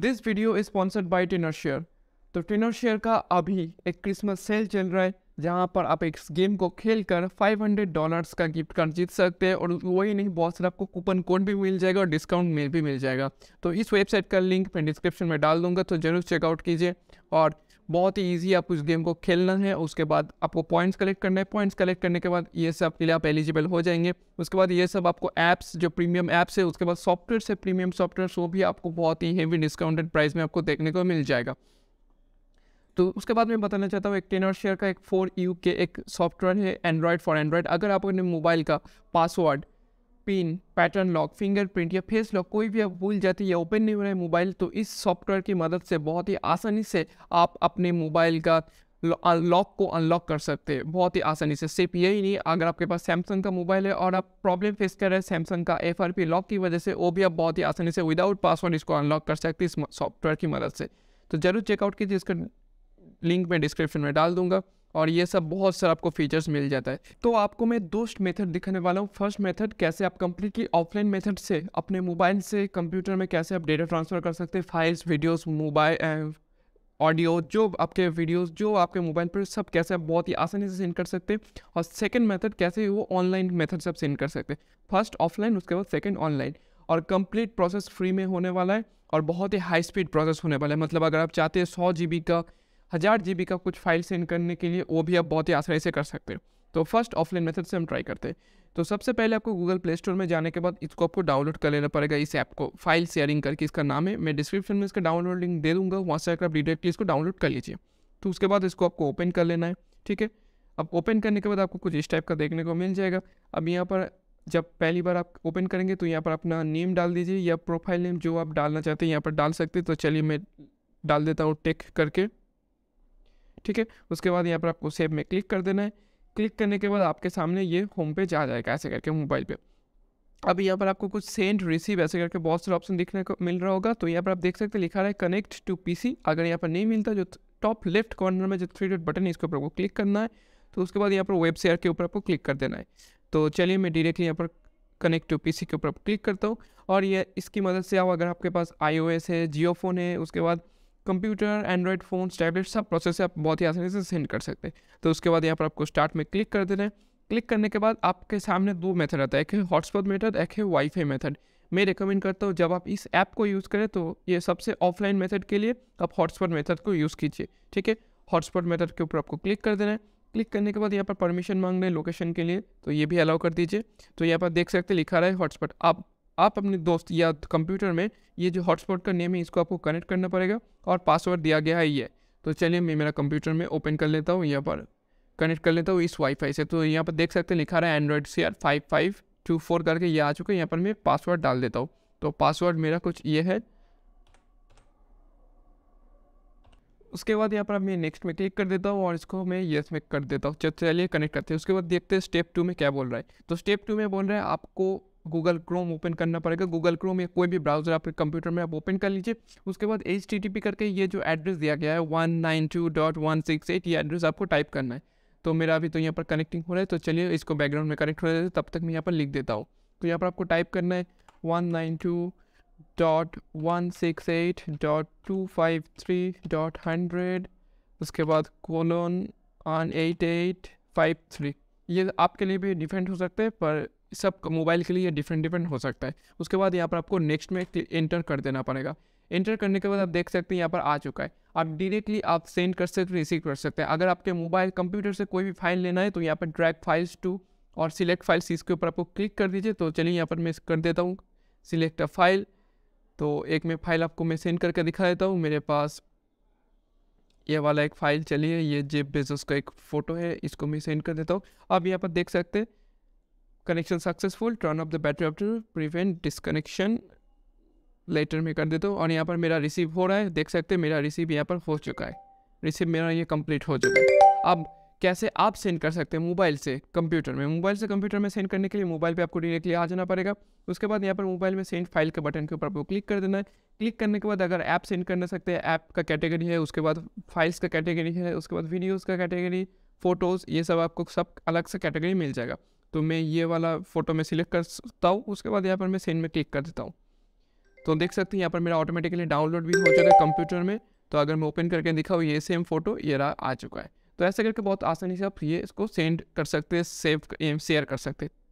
this video is sponsored by Tinershare तो Tinershare का अभी एक क्रिसमस सेल चल रहा है जहाँ पर आप एक गेम को खेल कर फाइव हंड्रेड डॉलर्स का गिफ्ट कार्ड जीत सकते हैं और वही नहीं बहुत सारा आपको कूपन कोड भी मिल जाएगा और डिस्काउंट मेल भी मिल जाएगा तो इस वेबसाइट का लिंक मैं डिस्क्रिप्शन में डाल दूंगा तो ज़रूर चेकआउट कीजिए और बहुत ही ईजी आपको इस गेम को खेलना है उसके बाद आपको पॉइंट्स कलेक्ट करना है पॉइंट्स कलेक्ट करने के बाद ये सब के लिए आप एलिजिबल हो जाएंगे उसके बाद ये सब आपको ऐप्स जो प्रीमियम ऐप्स है उसके बाद सॉफ्टवेयर से प्रीमियम सॉफ्टवेयर वो भी आपको बहुत ही हेवी डिस्काउंटेड प्राइस में आपको देखने को मिल जाएगा तो उसके बाद मैं बताना चाहता हूँ एक टेनर शेयर का एक फोर यू के एक सॉफ्टवेयर है एंड्रॉयड फॉर एंड्रॉयड अगर आप अपने मोबाइल का password pin pattern lock fingerprint या फेस लॉक कोई भी आप भूल जाते या ओपन नहीं हो रहा है मोबाइल तो इस सॉफ्टवेयर की मदद से बहुत ही आसानी से आप अपने मोबाइल का लॉक को अनलॉक कर सकते हैं बहुत ही आसानी से सिर्फ यही नहीं अगर आपके पास सैमसंग का मोबाइल है और आप प्रॉब्लम फेस कर रहे हैं सैमसंग का एफ लॉक की वजह से वो भी आप बहुत ही आसानी से विदाउट पासवर्ड इसको अनलॉक कर सकते हैं इस सॉफ्टवेयर की मदद से तो ज़रूर चेकआउट कीजिए इसका लिंक मैं डिस्क्रिप्शन में डाल दूंगा और ये सब बहुत सारा आपको फीचर्स मिल जाता है तो आपको मैं दो मेथड दिखाने वाला हूँ फर्स्ट मेथड कैसे आप कंप्लीटली ऑफलाइन मेथड से अपने मोबाइल से कंप्यूटर में कैसे आप डेटा ट्रांसफ़र कर सकते हैं फाइल्स वीडियोस मोबाइल ऑडियो जो आपके वीडियोस जो आपके मोबाइल पर सब कैसे आप बहुत ही आसानी से सेंड कर सकते हैं और सेकंड मेथड कैसे वो ऑनलाइन मेथड से आप सेंड कर सकते हैं फर्स्ट ऑफलाइन उसके बाद सेकंड ऑनलाइन और कंप्लीट प्रोसेस फ्री में होने वाला है और बहुत ही हाई स्पीड प्रोसेस होने वाला है मतलब अगर आप चाहते हैं सौ जी का हज़ार जी का कुछ फाइल सेंड करने के लिए वो भी आप बहुत ही आसानी से कर सकते हो तो फर्स्ट ऑफलाइन मेथड से हम ट्राई करते हैं तो सबसे पहले आपको गूगल प्ले स्टोर में जाने के बाद इसको आपको डाउनलोड कर लेना पड़ेगा इस ऐप को फाइल शेयरिंग करके इसका नाम है मैं डिस्क्रिप्शन में इसका डाउनलोड लिंक दे दूंगा वहाँ से अगर आप डिटेक्टली इसको डाउनलोड कर लीजिए तो उसके बाद इसको आपको ओपन कर लेना है ठीक है अब ओपन करने के बाद आपको कुछ इस टाइप का देखने को मिल जाएगा अब यहाँ पर जब पहली बार आप ओपन करेंगे तो यहाँ पर अपना नेम डाल दीजिए या प्रोफाइल नेम जो आप डालना चाहते हैं यहाँ पर डाल सकते हैं तो चलिए मैं डाल देता हूँ टेक करके ठीक है उसके बाद यहाँ पर आपको सेव में क्लिक कर देना है क्लिक करने के बाद आपके सामने ये होम पेज आ जाएगा ऐसे करके मोबाइल पे अब यहाँ पर आपको कुछ सेंड रिसीव ऐसे करके बहुत सारे ऑप्शन दिखने को मिल रहा होगा तो यहाँ पर आप देख सकते हैं लिखा रहा है कनेक्ट टू पीसी अगर यहाँ पर नहीं मिलता जो टॉप लेफ्ट कॉर्नर में जो थ्री डॉट बटन है इसके ऊपर आपको क्लिक करना है तो उसके बाद यहाँ पर वेब शेयर के ऊपर आपको क्लिक कर देना है तो चलिए मैं डिरेक्टली यहाँ पर कनेक्ट टू पी के ऊपर क्लिक करता हूँ और ये इसकी मदद से आओ अगर आपके पास आई है जियो फ़ोन है उसके बाद कंप्यूटर एंड्रॉयड फ़ोन टैबलेट सब प्रोसेस से आप बहुत ही आसानी से सेंड कर सकते हैं तो उसके बाद यहाँ पर आपको स्टार्ट में क्लिक कर देना है क्लिक करने के बाद आपके सामने दो मेथड आता है एक है हॉटस्पॉट मेथड एक है वाईफाई मेथड मैं रिकमेंड करता हूँ जब आप इस ऐप को यूज़ करें तो ये सबसे ऑफलाइन मेथड के लिए आप हॉटस्पॉट मेथड को यूज़ कीजिए ठीक है हॉटस्पॉट मेथड के ऊपर आपको क्लिक कर देना है क्लिक करने के बाद यहाँ पर परमिशन मांग रहे हैं लोकेशन के लिए तो ये भी अलाउ कर दीजिए तो यहाँ पर देख सकते लिखा रहा है हॉटस्पॉट आप आप अपने दोस्त या कंप्यूटर में ये जो हॉटस्पॉट का नेम है इसको आपको कनेक्ट करना पड़ेगा और पासवर्ड दिया गया है ये तो चलिए मैं मेरा कंप्यूटर में ओपन कर लेता हूँ यहाँ पर कनेक्ट कर लेता हूँ इस वाईफाई से तो यहाँ पर देख सकते हैं लिखा रहा है एंड्रॉयड से R five five two four करके ये आ चुका है यहाँ पर मैं पासवर्ड डाल देता हूँ तो पासवर्ड मेरा कुछ ये है उसके बाद यहाँ पर मैं नेक्स्ट में क्लिक कर देता हूँ और इसको मैं येस में कर देता हूँ चलिए कनेक्ट करते हैं उसके बाद देखते हैं स्टेप टू में क्या बोल रहा है तो स्टेप टू में बोल रहा है आपको गूगल क्रोम ओपन करना पड़ेगा गूगल क्रोम या कोई भी ब्राउज़र आपके कंप्यूटर में आप ओपन कर लीजिए उसके बाद एच करके ये जो एड्रेस दिया गया है one nine two dot one six eight ये एड्रेस आपको टाइप करना है तो मेरा अभी तो यहाँ पर कनेक्टिंग हो रहा है तो चलिए इसको बैकग्राउंड में कनेक्ट हो रहा है तब तक मैं यहाँ पर लिख देता हूँ तो यहाँ पर आपको टाइप करना है one nine two dot one six eight dot two five three dot hundred उसके बाद colon one eight eight five three ये आपके लिए भी डिफेंड हो सकते हैं पर सब मोबाइल के लिए डिफरेंट डिफरेंट हो सकता है उसके बाद यहाँ पर आपको नेक्स्ट में एंटर कर देना पड़ेगा एंटर करने के बाद आप देख सकते हैं यहाँ पर आ चुका है आप डायरेक्टली आप सेंड कर सकते हैं रिसीव कर सकते हैं अगर आपके मोबाइल कंप्यूटर से कोई भी फाइल लेना है तो यहाँ पर ड्रैग फाइल्स टू और सिलेक्ट फाइल्स इसके ऊपर आपको क्लिक कर दीजिए तो चलिए यहाँ पर मैं कर देता हूँ सिलेक्ट अ फाइल तो एक मैं फाइल आपको मैं सेंड करके दिखा देता हूँ मेरे पास ये वाला एक फ़ाइल चलिए ये जेब बेजस का एक फ़ोटो है इसको मैं सेंड कर देता हूँ आप यहाँ पर देख सकते हैं connection successful turn off the battery off to prevent disconnection later में कर देता हूँ और यहाँ पर मेरा रिसीव हो रहा है देख सकते हैं मेरा रिसीव यहाँ पर हो चुका है रिसीव मेरा ये कंप्लीट हो चुका है अब कैसे आप सेंड कर सकते हैं मोबाइल से कंप्यूटर में मोबाइल से कंप्यूटर में सेंड करने के लिए मोबाइल पे आपको डायरेक्टली आ जाना पड़ेगा उसके बाद यहाँ पर मोबाइल में सेंड फाइल के बटन के ऊपर आपको क्लिक कर देना है क्लिक करने के बाद अगर ऐप सेंड करना सकते हैं ऐप का कैटेगरी है उसके बाद फाइल्स का कैटेगरी है उसके बाद वीडियोज़ का कैटेगरी फ़ोटोज़ ये सब आपको सब अलग से कैटेगरी मिल जाएगा तो मैं ये वाला फ़ोटो में सिलेक्ट कर सकता हूँ उसके बाद यहाँ पर मैं सेंड में क्लिक कर देता हूँ तो देख सकते हैं यहाँ पर मेरा ऑटोमेटिकली डाउनलोड भी हो चुका है कंप्यूटर में तो अगर मैं ओपन करके दिखाऊँ ये सेम फ़ोटो ये रहा आ चुका है तो ऐसा करके बहुत आसानी से आप ये इसको सेंड कर सकते हैं सेव शेयर कर सकते हैं